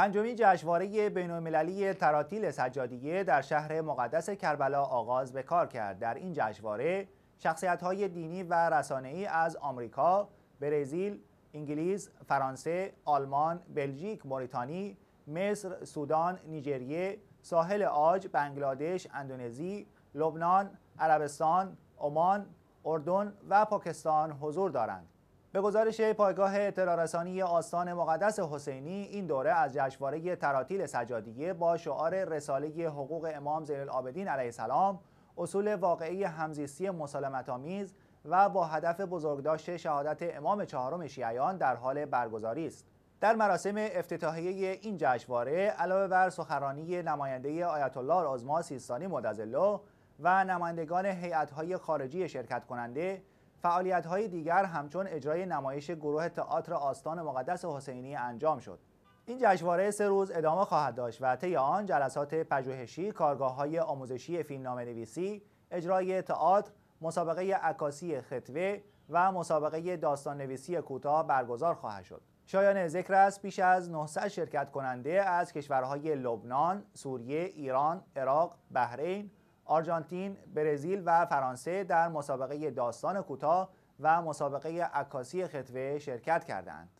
پنجمین جشنواره بینالمللی تراتیل سجادیه در شهر مقدس کربلا آغاز به کار کرد. در این جشنواره شخصیت‌های دینی و رسانه‌ای از آمریکا، برزیل، انگلیس، فرانسه، آلمان، بلژیک، موریتانی، مصر، سودان، نیجریه، ساحل آج، بنگلادش، اندونزی، لبنان، عربستان، عمان، اردن و پاکستان حضور دارند. به گزارش پایگاه اطلاع آستان مقدس حسینی این دوره از جشنواره تراتیل سجادیه با شعار رساله حقوق امام العابدین علیه السلام اصول واقعی همزیستی مسالمت‌آمیز و با هدف بزرگداشت شهادت امام چهارم شیعیان در حال برگزاری است در مراسم افتتاحیه این جشنواره علاوه بر سخرانی نماینده آیت الله العظما سیستانی مدظله و نمایندگان هیئت‌های خارجی شرکت کننده فعالیت های دیگر همچون اجرای نمایش گروه تئاتر آستان مقدس حسینی انجام شد. این جشنواره سه روز ادامه خواهد داشت و طی آن جلسات پژوهشی، کارگاه های آموزشی نام نویسی، اجرای تئاتر، مسابقه عکاسی خطوه و مسابقه داستان نویسی کوتاه برگزار خواهد شد. شایان ذکر است بیش از 900 شرکت کننده از کشورهای لبنان، سوریه، ایران، عراق، بحرین، آرژانتین، برزیل و فرانسه در مسابقه داستان کوتاه و مسابقه عکاسی خطوه شرکت کردند.